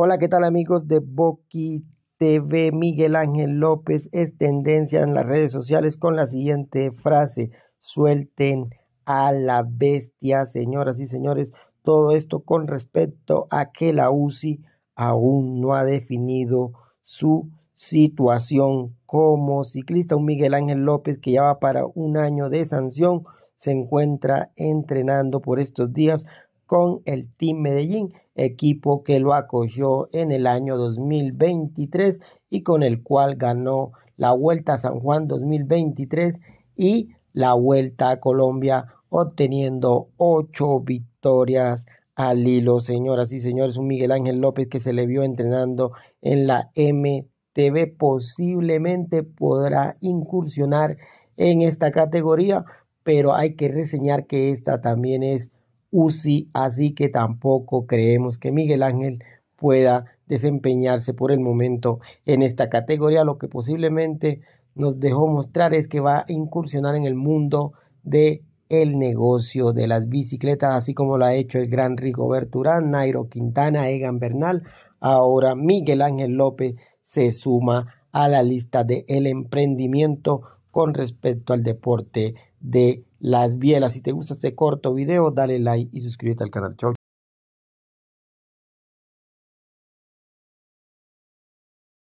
Hola, ¿qué tal amigos de Boqui TV? Miguel Ángel López es tendencia en las redes sociales con la siguiente frase. Suelten a la bestia, señoras y señores. Todo esto con respecto a que la UCI aún no ha definido su situación como ciclista. Un Miguel Ángel López que ya va para un año de sanción se encuentra entrenando por estos días con el Team Medellín, equipo que lo acogió en el año 2023 y con el cual ganó la Vuelta a San Juan 2023 y la Vuelta a Colombia, obteniendo ocho victorias al hilo, señoras y señores. Un Miguel Ángel López que se le vio entrenando en la MTV, posiblemente podrá incursionar en esta categoría, pero hay que reseñar que esta también es UCI, así que tampoco creemos que Miguel Ángel pueda desempeñarse por el momento en esta categoría. Lo que posiblemente nos dejó mostrar es que va a incursionar en el mundo del negocio de las bicicletas, así como lo ha hecho el gran Rigoberto Berturán, Nairo Quintana, Egan Bernal. Ahora Miguel Ángel López se suma a la lista de emprendimiento con respecto al deporte de las bielas. Si te gusta este corto video, dale like y suscríbete al canal.